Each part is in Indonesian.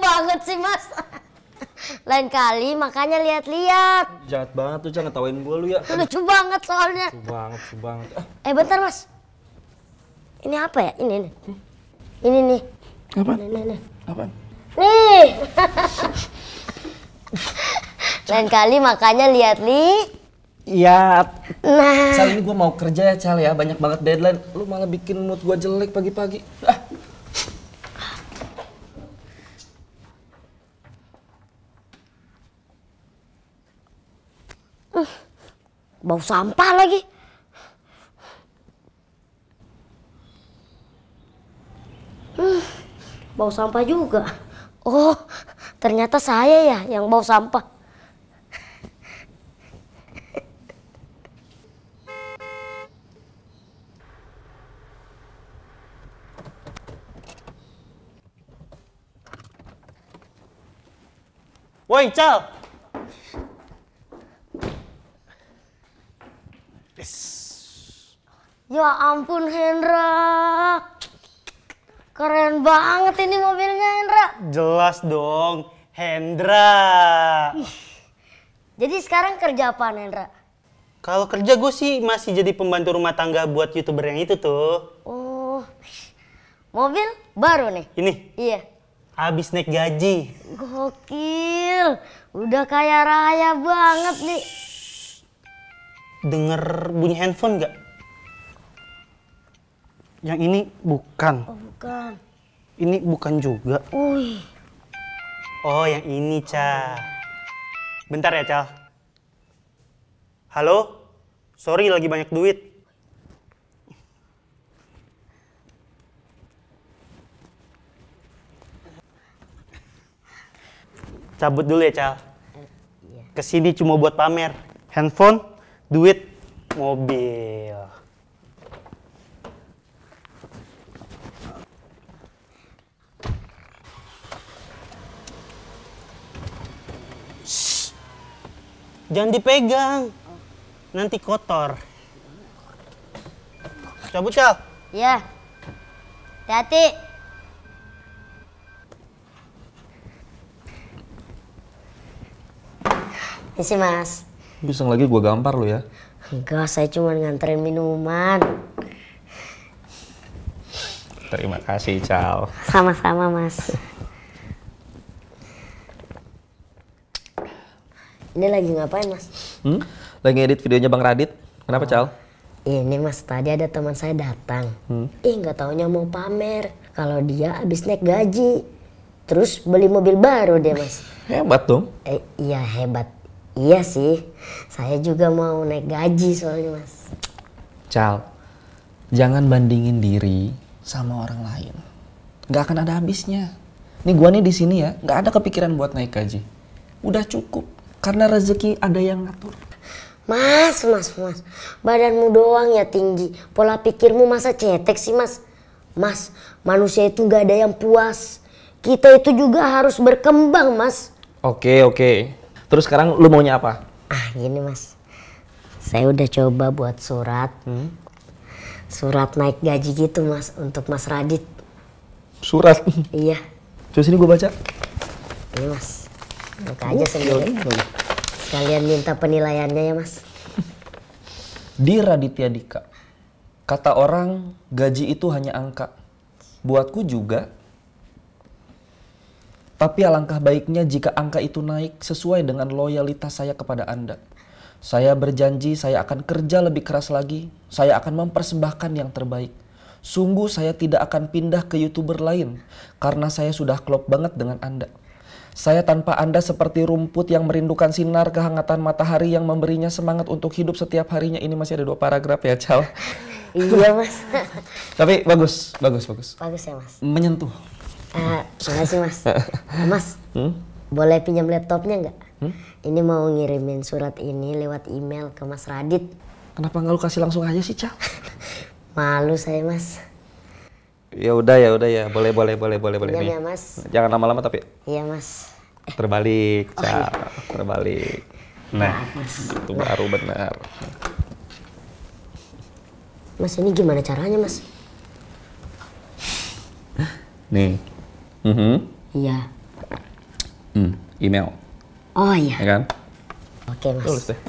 banget sih mas lain kali makanya lihat-lihat jahat banget tuh jangan ngetawain gue lu ya lucu banget soalnya lucu banget lucu banget eh, eh bentar mas ini apa ya ini ini hmm? ini nih apa ini, ini, ini. apa nih lain kali makanya lihat li Iya. Nah. Cal ini gue mau kerja ya Cal ya, banyak banget deadline. Lu malah bikin mood gue jelek pagi-pagi. Ah. Bau sampah lagi. Hmm, bau sampah juga. Oh, ternyata saya ya yang bau sampah. Woi, Cal. Ya ampun Hendra. Keren banget ini mobilnya Hendra. Jelas dong, Hendra. Jadi sekarang kerja apa Hendra? Kalau kerja gue sih masih jadi pembantu rumah tangga buat youtuber yang itu tuh. Oh, mobil baru nih? Ini? Iya. Abis naik gaji. Gokil, udah kaya raya banget nih. Dengar bunyi handphone nggak? Yang ini bukan. Oh, bukan. Ini bukan juga. Uy. Oh, yang ini, Ca. Bentar ya, Cal. Halo? Sorry, lagi banyak duit. Cabut dulu ya, Cal. Eh, iya. Kesini cuma buat pamer. Handphone, duit, mobil. Jangan dipegang. Nanti kotor. Cabut, Cal. Iya. Hati-hati. Ini sih, Mas. Bisa lagi gua gampar lu ya. Enggak, saya cuma nganterin minuman. Terima kasih, Cal. Sama-sama, Mas. Ini lagi ngapain mas? Hmm? Lagi edit videonya Bang Radit. Kenapa oh. Cal? Ini mas tadi ada teman saya datang. Hmm? Ih nggak taunya mau pamer kalau dia abis naik gaji. Terus beli mobil baru deh mas. hebat dong. Eh, iya hebat. Iya sih. Saya juga mau naik gaji soalnya mas. Cal, jangan bandingin diri sama orang lain. Gak akan ada habisnya. Nih gua nih di sini ya, gak ada kepikiran buat naik gaji. Udah cukup karena rezeki ada yang ngatur. Mas, mas, mas. Badanmu doang ya tinggi. Pola pikirmu masa cetek sih, mas? Mas, manusia itu gak ada yang puas. Kita itu juga harus berkembang, mas. Oke, oke. Terus sekarang lu maunya apa? Ah, gini, mas. Saya udah coba buat surat. Hmm? Surat naik gaji gitu, mas. Untuk mas Radit. Surat? Iya. Coba sini gue baca. Ini, mas. Buka aja sendiri. Yaudah. Sekalian minta penilaiannya ya mas. Di Raditya Dika, kata orang gaji itu hanya angka. Buatku juga. Tapi alangkah baiknya jika angka itu naik sesuai dengan loyalitas saya kepada Anda. Saya berjanji saya akan kerja lebih keras lagi. Saya akan mempersembahkan yang terbaik. Sungguh saya tidak akan pindah ke youtuber lain karena saya sudah klop banget dengan Anda. Saya tanpa Anda seperti rumput yang merindukan sinar kehangatan matahari yang memberinya semangat untuk hidup setiap harinya. Ini masih ada dua paragraf ya, Cal. iya, Mas. Tapi bagus, bagus, bagus. Bagus ya, Mas. Menyentuh. Uh, eh, sih, Mas. Eh, mas, hmm? boleh pinjam laptopnya nggak? Hmm? Ini mau ngirimin surat ini lewat email ke Mas Radit. Kenapa nggak lu kasih langsung aja sih, Cal? Malu saya, Mas. Ya udah ya udah ya, boleh boleh boleh boleh boleh. ini ya, Jangan lama-lama tapi. Iya mas. Terbalik, oh, iya. terbalik. Nah, itu baru benar. Mas ini gimana caranya mas? Nih. Mm -hmm. Iya. Hmm, email. Oh iya. Ya kan? Oke mas. Tulis deh.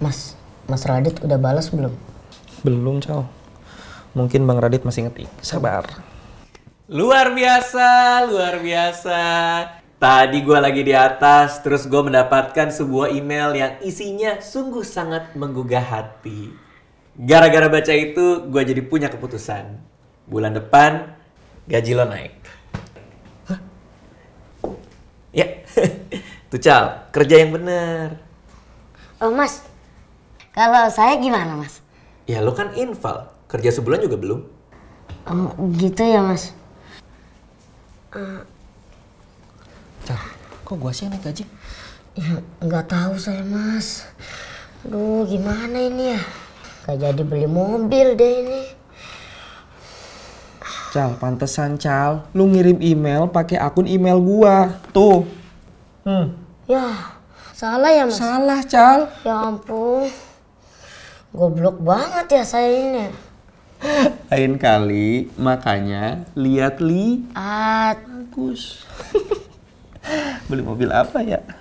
Mas, Mas Radit udah balas belum? Belum, Cal. Mungkin Bang Radit masih ngetik. Sabar. Luar biasa, luar biasa. Tadi gue lagi di atas, terus gue mendapatkan sebuah email yang isinya sungguh sangat menggugah hati. Gara-gara baca itu, gue jadi punya keputusan. Bulan depan, gaji lo naik. Hah? Ya, tuh Cal, kerja yang bener. Oh mas, kalau saya gimana mas? Ya lo kan infal, kerja sebulan juga belum. Oh gitu ya mas. Uh kok gua sih yang naik gaji? Ya, nggak tahu saya, Mas. Aduh, gimana ini ya? Gak jadi beli mobil deh ini. Cal, pantesan Cal, lu ngirim email pakai akun email gua. Tuh. Hmm. Ya, salah ya, Mas. Salah, Cal. Ya ampun. Goblok banget ya saya ini. Lain kali makanya lihat li. At. Bagus beli mobil apa ya